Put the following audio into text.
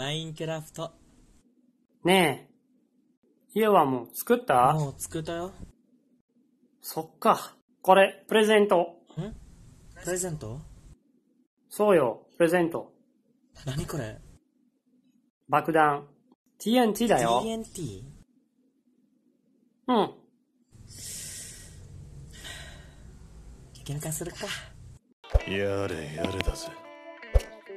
マインクラフト。ねえ。家はもう作ったもう作ったよ。そっか。これ、プレゼント。んプレゼントそうよ、プレゼント。なにこれ爆弾。TNT だよ。TNT? うん。喧嘩するか。やれやれだぜ。